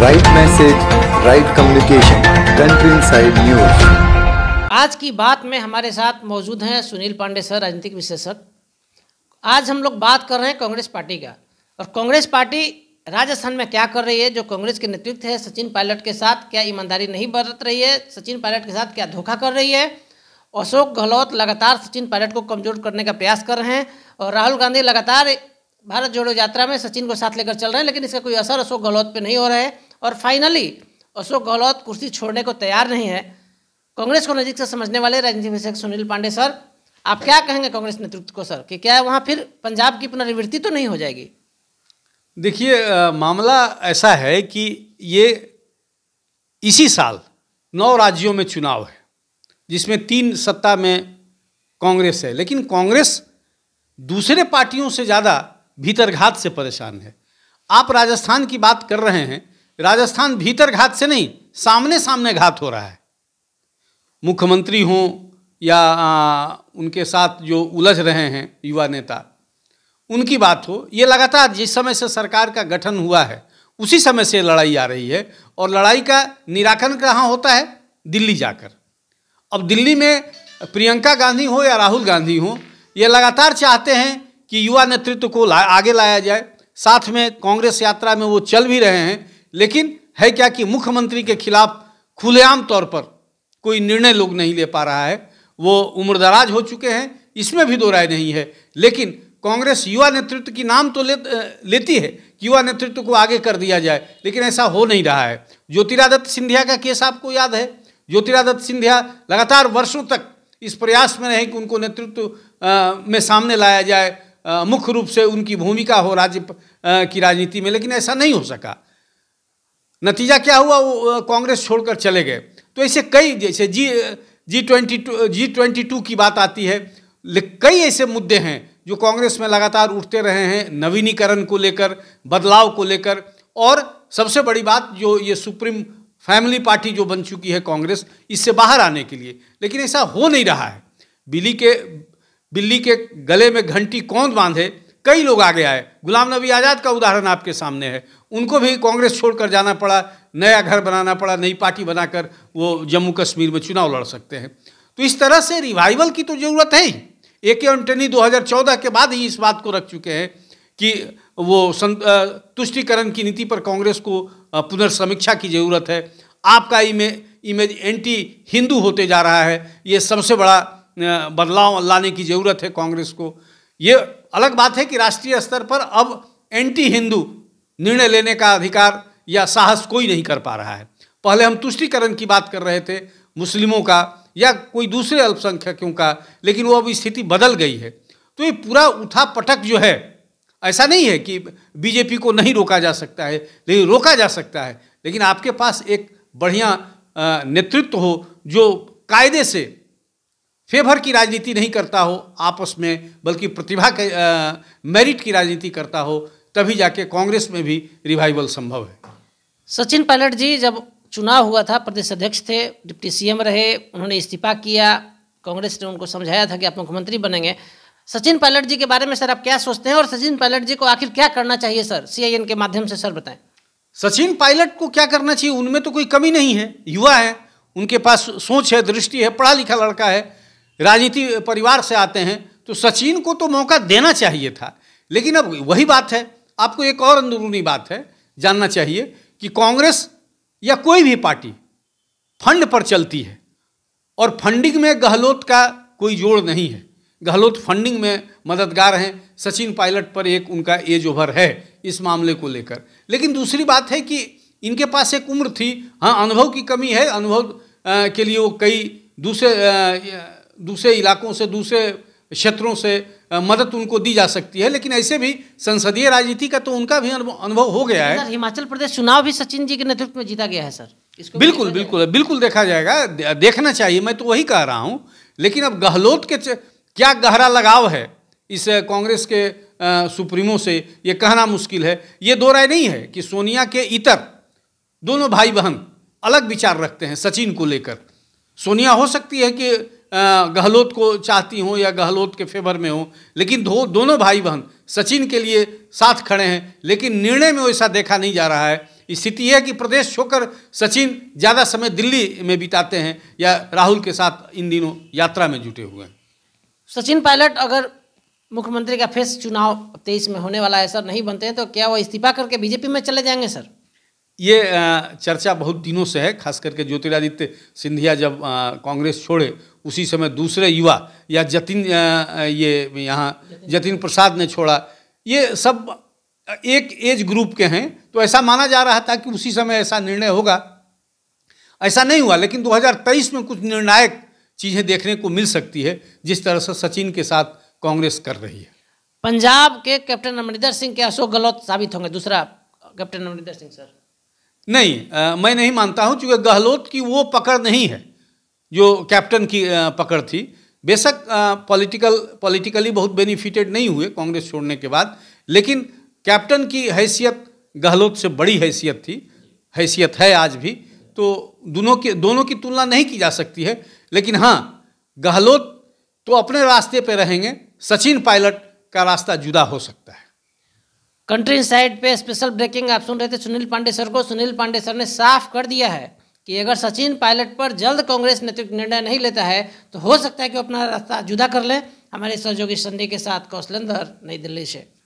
right message right communication countryside news आज की बात में हमारे साथ मौजूद हैं सुनील पांडे सर राजनीतिक विशेषज्ञ आज हम लोग बात कर रहे हैं कांग्रेस पार्टी का और कांग्रेस पार्टी राजस्थान में क्या कर रही है जो कांग्रेस के नेतृत्व है सचिन पायलट के साथ क्या ईमानदारी नहीं बरत रही है सचिन पायलट के साथ क्या धोखा कर रही है अशोक गहलोत लगातार सचिन पायलट को कमजोर करने का प्रयास कर रहे हैं और राहुल गांधी लगातार भारत जोड़ो यात्रा में सचिन को साथ लेकर चल रहे हैं लेकिन इसका कोई असर अशोक गहलोत पर नहीं हो रहा है और फाइनली अशोक गहलोत कुर्सी छोड़ने को तैयार नहीं है कांग्रेस को नज़दीक से समझने वाले राजनीति विशेषज्ञ सुनील पांडे सर आप क्या कहेंगे कांग्रेस नेतृत्व को सर कि क्या वहाँ फिर पंजाब की पुनरावृत्ति तो नहीं हो जाएगी देखिए मामला ऐसा है कि ये इसी साल नौ राज्यों में चुनाव है जिसमें तीन सत्ता में कांग्रेस है लेकिन कांग्रेस दूसरे पार्टियों से ज़्यादा भीतरघात से परेशान है आप राजस्थान की बात कर रहे हैं राजस्थान भीतर घात से नहीं सामने सामने घात हो रहा है मुख्यमंत्री हों या आ, उनके साथ जो उलझ रहे हैं युवा नेता उनकी बात हो ये लगातार जिस समय से सरकार का गठन हुआ है उसी समय से लड़ाई आ रही है और लड़ाई का निराकरण कहाँ होता है दिल्ली जाकर अब दिल्ली में प्रियंका गांधी हो या राहुल गांधी हो ये लगातार चाहते हैं कि युवा नेतृत्व को ला, आगे लाया जाए साथ में कांग्रेस यात्रा में वो चल भी रहे हैं लेकिन है क्या कि मुख्यमंत्री के खिलाफ खुलेआम तौर पर कोई निर्णय लोग नहीं ले पा रहा है वो उम्रदराज हो चुके हैं इसमें भी दो राय नहीं है लेकिन कांग्रेस युवा नेतृत्व की नाम तो ले, लेती है कि युवा नेतृत्व को आगे कर दिया जाए लेकिन ऐसा हो नहीं रहा है ज्योतिरादित्य सिंधिया का केस आपको याद है ज्योतिरादित्य सिंधिया लगातार वर्षों तक इस प्रयास में रहे कि उनको नेतृत्व में सामने लाया जाए मुख्य रूप से उनकी भूमिका हो राज्य की राजनीति में लेकिन ऐसा नहीं हो सका नतीजा क्या हुआ वो कांग्रेस छोड़कर चले गए तो ऐसे कई जैसे G G twenty two G twenty two की बात आती है कई ऐसे मुद्दे हैं जो कांग्रेस में लगातार उठते रहे हैं नवीनीकरण को लेकर बदलाव को लेकर और सबसे बड़ी बात जो ये सुप्रीम फैमिली पार्टी जो बन चुकी है कांग्रेस इससे बाहर आने के लिए लेकिन ऐसा हो नहीं रहा है बिल्ली के बिल्ली के गले में घंटी कौन बांधे कई लोग आगे आए गुलाम नबी आज़ाद का उदाहरण आपके सामने है उनको भी कांग्रेस छोड़कर जाना पड़ा नया घर बनाना पड़ा नई पार्टी बनाकर वो जम्मू कश्मीर में चुनाव लड़ सकते हैं तो इस तरह से रिवाइवल की तो ज़रूरत है ही ए के एंटनी 2014 के बाद ही इस बात को रख चुके हैं कि वो तुष्टिकरण की नीति पर कांग्रेस को पुनर्समीक्षा की ज़रूरत है आपका इमेज इमेज एंटी हिंदू होते जा रहा है ये सबसे बड़ा बदलाव लाने की ज़रूरत है कांग्रेस को ये अलग बात है कि राष्ट्रीय स्तर पर अब एंटी हिंदू निर्णय लेने का अधिकार या साहस कोई नहीं कर पा रहा है पहले हम तुष्टिकरण की बात कर रहे थे मुस्लिमों का या कोई दूसरे अल्पसंख्यकों का लेकिन वो अब स्थिति बदल गई है तो ये पूरा उठा पटक जो है ऐसा नहीं है कि बीजेपी को नहीं रोका जा सकता है लेकिन रोका जा सकता है लेकिन आपके पास एक बढ़िया नेतृत्व हो जो कायदे से फेवर की राजनीति नहीं करता हो आपस में बल्कि प्रतिभा के मेरिट की राजनीति करता हो तभी जाके कांग्रेस में भी रिवाइवल संभव है सचिन पायलट जी जब चुनाव हुआ था प्रदेश अध्यक्ष थे डिप्टी सीएम रहे उन्होंने इस्तीफा किया कांग्रेस ने उनको समझाया था कि आप मुख्यमंत्री बनेंगे सचिन पायलट जी के बारे में सर आप क्या सोचते हैं और सचिन पायलट जी को आखिर क्या करना चाहिए सर सी के माध्यम से सर बताएं सचिन पायलट को क्या करना चाहिए उनमें तो कोई कमी नहीं है युवा है उनके पास सोच है दृष्टि है पढ़ा लिखा लड़का है राजनीति परिवार से आते हैं तो सचिन को तो मौका देना चाहिए था लेकिन अब वही बात है आपको एक और अंदरूनी बात है जानना चाहिए कि कांग्रेस या कोई भी पार्टी फंड पर चलती है और फंडिंग में गहलोत का कोई जोड़ नहीं है गहलोत फंडिंग में मददगार हैं सचिन पायलट पर एक उनका एज ओवर है इस मामले को लेकर लेकिन दूसरी बात है कि इनके पास एक उम्र थी हाँ अनुभव की कमी है अनुभव के लिए वो कई दूसरे दूसरे इलाकों से दूसरे क्षेत्रों से मदद उनको दी जा सकती है लेकिन ऐसे भी संसदीय राजनीति का तो उनका भी अनुभव हो गया है हिमाचल प्रदेश चुनाव भी सचिन जी के नेतृत्व में जीता गया है सर बिल्कुल बिल्कुल बिल्कुल देखा जाएगा देखना चाहिए मैं तो वही कह रहा हूँ लेकिन अब गहलोत के क्या गहरा लगाव है इस कांग्रेस के सुप्रीमो से ये कहना मुश्किल है ये दो राय नहीं है कि सोनिया के इतर दोनों भाई बहन अलग विचार रखते हैं सचिन को लेकर सोनिया हो सकती है कि गहलोत को चाहती हूँ या गहलोत के फेवर में हों लेकिन दो दोनों भाई बहन सचिन के लिए साथ खड़े हैं लेकिन निर्णय में वैसा देखा नहीं जा रहा है स्थिति यह है कि प्रदेश छोड़कर सचिन ज़्यादा समय दिल्ली में बिताते हैं या राहुल के साथ इन दिनों यात्रा में जुटे हुए हैं सचिन पायलट अगर मुख्यमंत्री का फेस चुनाव तेईस में होने वाला है सर नहीं बनते हैं तो क्या वो इस्तीफा करके बीजेपी में चले जाएंगे सर ये चर्चा बहुत दिनों से है खास करके ज्योतिरादित्य सिंधिया जब कांग्रेस छोड़े उसी समय दूसरे युवा या जतिन ये यहाँ जतिन प्रसाद ने छोड़ा ये सब एक एज ग्रुप के हैं तो ऐसा माना जा रहा था कि उसी समय ऐसा निर्णय होगा ऐसा नहीं हुआ लेकिन 2023 में कुछ निर्णायक चीज़ें देखने को मिल सकती है जिस तरह से सचिन के साथ कांग्रेस कर रही है पंजाब के कैप्टन अमरिंदर सिंह के अशोक गहलोत साबित होंगे दूसरा कैप्टन अमरिंदर सिंह सर नहीं आ, मैं नहीं मानता हूं क्योंकि गहलोत की वो पकड़ नहीं है जो कैप्टन की आ, पकड़ थी बेशक पॉलिटिकल पॉलिटिकली बहुत बेनिफिटेड नहीं हुए कांग्रेस छोड़ने के बाद लेकिन कैप्टन की हैसियत गहलोत से बड़ी हैसियत थी हैसियत है आज भी तो दोनों की दोनों की तुलना नहीं की जा सकती है लेकिन हाँ गहलोत तो अपने रास्ते पर रहेंगे सचिन पायलट का रास्ता जुदा हो सकता है कंट्री साइड पे स्पेशल ब्रेकिंग आप सुन रहे थे सुनील पांडे सर को सुनील पांडे सर ने साफ कर दिया है कि अगर सचिन पायलट पर जल्द कांग्रेस नेतृत्व निर्णय नहीं लेता है तो हो सकता है कि अपना रास्ता जुदा कर लें हमारे सहयोगी संडे के साथ कौशलंधर नई दिल्ली से